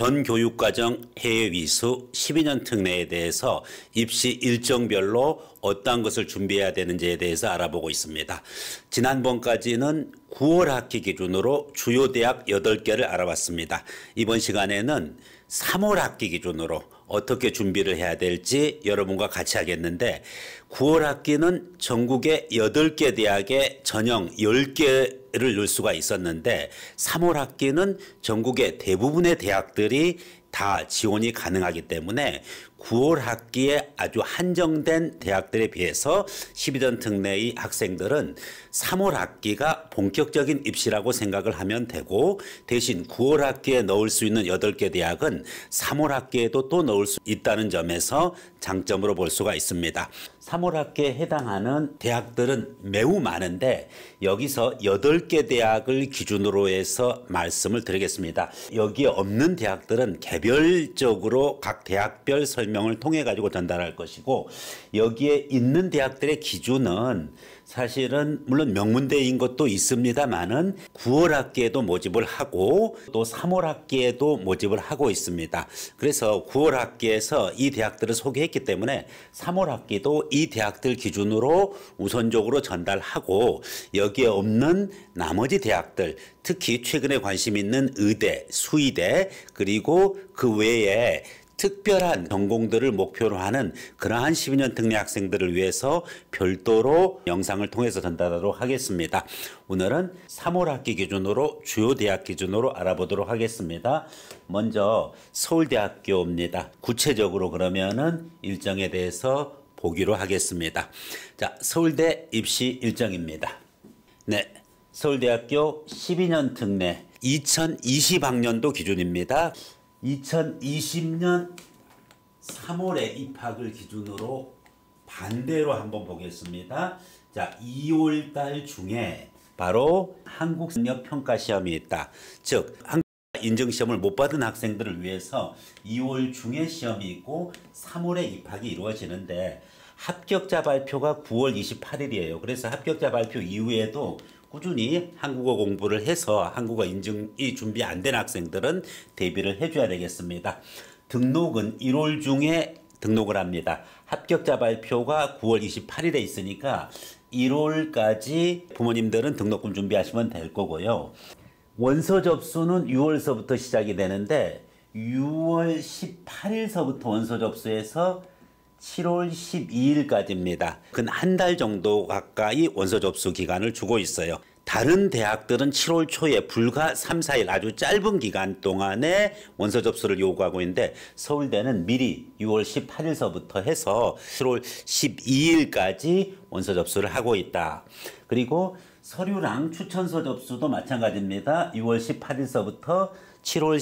전 교육과정 해외위수 12년 특례에 대해서 입시 일정별로 어떤 것을 준비해야 되는지에 대해서 알아보고 있습니다. 지난번까지는 9월 학기 기준으로 주요 대학 8개를 알아봤습니다. 이번 시간에는 3월 학기 기준으로 어떻게 준비를 해야 될지 여러분과 같이 하겠는데 9월 학기는 전국의 8개 대학의 전형 10개 를 넣을 수가 있었는데 3월 학기는 전국의 대부분의 대학들이 다 지원이 가능하기 때문에 9월 학기에 아주 한정된 대학들에 비해서 12년 특례의 학생들은 3월 학기가 본격적인 입시라고 생각을 하면 되고 대신 9월 학기에 넣을 수 있는 8개 대학은 3월 학기에도 또 넣을 수 있다는 점에서 장점으로 볼 수가 있습니다. 3월 학기에 해당하는 대학들은 매우 많은데 여기서 8개 대학을 기준으로 해서 말씀을 드리겠습니다. 여기에 없는 대학들은 개별적으로 각 대학별 설명 설명을 통해 가지고 전달할 것이고 여기에 있는 대학들의 기준은 사실은 물론 명문대인 것도 있습니다만은 9월 학기에도 모집을 하고 또 3월 학기에도 모집을 하고 있습니다. 그래서 9월 학기에서 이 대학들을 소개했기 때문에 3월 학기도 이 대학들 기준으로 우선적으로 전달하고 여기에 없는 나머지 대학들 특히 최근에 관심 있는 의대, 수의대 그리고 그 외에 특별한 전공들을 목표로 하는 그러한 12년 특례 학생들을 위해서 별도로 영상을 통해서 전달하도록 하겠습니다. 오늘은 3월 학기 기준으로 주요 대학 기준으로 알아보도록 하겠습니다. 먼저 서울대학교입니다. 구체적으로 그러면은 일정에 대해서 보기로 하겠습니다. 자, 서울대 입시 일정입니다. 네. 서울대학교 12년 특례 2020학년도 기준입니다. 2020년 3월에 입학을 기준으로 반대로 한번 보겠습니다. 자, 2월 달 중에 바로 한국 능력 평가 시험이 있다. 즉, 한국 인정 시험을 못 받은 학생들을 위해서 2월 중에 시험이 있고 3월에 입학이 이루어지는데 합격자 발표가 9월 28일이에요. 그래서 합격자 발표 이후에도 꾸준히 한국어 공부를 해서 한국어 인증이 준비 안 된 학생들은 대비를 해줘야 되겠습니다. 등록은 1월 중에 등록을 합니다. 합격자 발표가 9월 28일에 있으니까 1월까지 부모님들은 등록금 준비하시면 될 거고요. 원서 접수는 6월서부터 시작이 되는데 6월 18일서부터 원서 접수해서 7월 12일까지입니다. 근 한 달 정도 가까이 원서 접수 기간을 주고 있어요. 다른 대학들은 7월 초에 불과 3, 4일 아주 짧은 기간 동안에 원서 접수를 요구하고 있는데 서울대는 미리 6월 18일서부터 해서 7월 12일까지 원서 접수를 하고 있다. 그리고 서류랑 추천서 접수도 마찬가지입니다. 2월 18일서부터 7월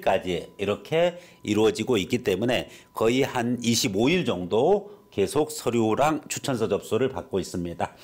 13일까지 이렇게 이루어지고 있기 때문에 거의 한 25일 정도 계속 서류랑 추천서 접수를 받고 있습니다.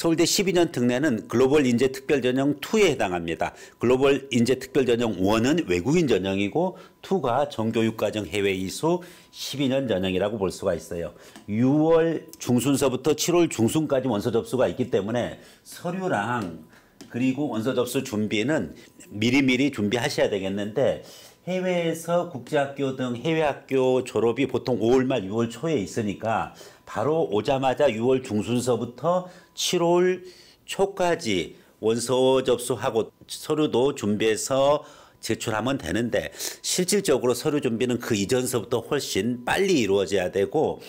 서울대 12년 특례는 글로벌 인재 특별 전형 2에 해당합니다. 글로벌 인재 특별 전형 1은 외국인 전형이고 2가 정교육과정 해외 이수 12년 전형이라고 볼 수가 있어요. 6월 중순서부터 7월 중순까지 원서 접수가 있기 때문에 서류랑 그리고 원서 접수 준비는 미리미리 준비하셔야 되겠는데 해외에서 국제학교 등 해외학교 졸업이 보통 5월 말 6월 초에 있으니까 바로 오자마자 6월 중순서부터 7월 초까지 원서 접수하고 서류도 준비해서 제출하면 되는데 실질적으로 서류 준비는 그 이전서부터 훨씬 빨리 이루어져야 되고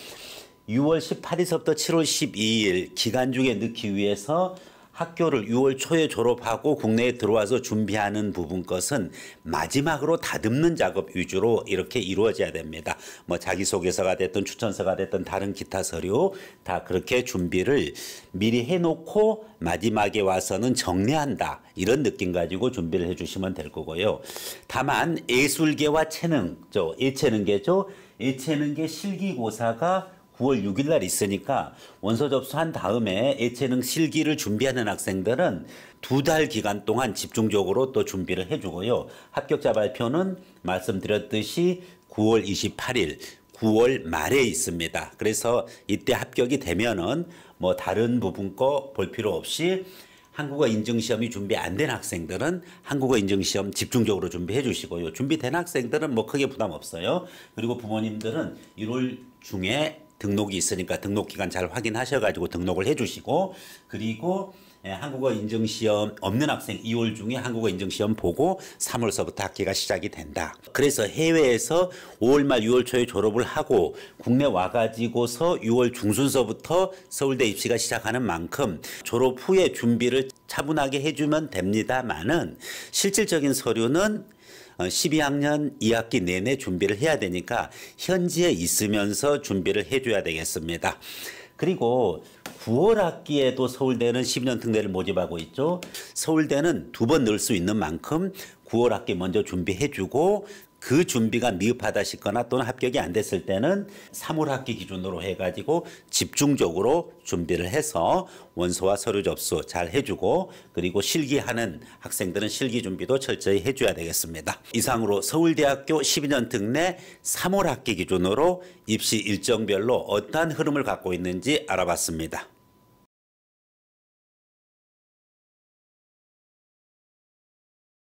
6월 18일서부터 7월 12일 기간 중에 넣기 위해서 학교를 6월 초에 졸업하고 국내에 들어와서 준비하는 부분 것은 마지막으로 다듬는 작업 위주로 이렇게 이루어져야 됩니다. 뭐 자기소개서가 됐든 추천서가 됐든 다른 기타 서류 다 그렇게 준비를 미리 해놓고 마지막에 와서는 정리한다 이런 느낌 가지고 준비를 해주시면 될 거고요. 다만 예술계와 체능, 저 예체능계죠. 예체능계 실기고사가 9월 6일 날 있으니까 원서 접수한 다음에 예체능 실기를 준비하는 학생들은 두 달 기간 동안 집중적으로 또 준비를 해주고요. 합격자 발표는 말씀드렸듯이 9월 28일 9월 말에 있습니다. 그래서 이때 합격이 되면은 뭐 다른 부분 거 볼 필요 없이 한국어 인증시험이 준비 안 된 학생들은 한국어 인증시험 집중적으로 준비해 주시고요. 준비된 학생들은 뭐 크게 부담 없어요. 그리고 부모님들은 1월 중에 등록이 있으니까 등록 기간 잘 확인하셔가지고 등록을 해주시고 그리고 예, 한국어 인증시험 없는 학생 2월 중에 한국어 인증시험 보고 3월서부터 학기가 시작이 된다. 그래서 해외에서 5월 말 6월 초에 졸업을 하고 국내 와가지고서 6월 중순서부터 서울대 입시가 시작하는 만큼 졸업 후에 준비를 차분하게 해주면 됩니다만은 실질적인 서류는 12학년 어, 2학기 내내 준비를 해야 되니까 현지에 있으면서 준비를 해줘야 되겠습니다. 그리고 9월 학기에도 서울대는 10년 특례를 모집하고 있죠. 서울대는 두 번 넣을 수 있는 만큼 9월 학기 먼저 준비해주고 그 준비가 미흡하다 싶거나 또는 합격이 안 됐을 때는 3월 학기 기준으로 해가지고 집중적으로 준비를 해서 원서와 서류 접수 잘 해주고 그리고 실기하는 학생들은 실기 준비도 철저히 해줘야 되겠습니다. 이상으로 서울대학교 12년 특례 3월 학기 기준으로 입시 일정별로 어떠한 흐름을 갖고 있는지 알아봤습니다.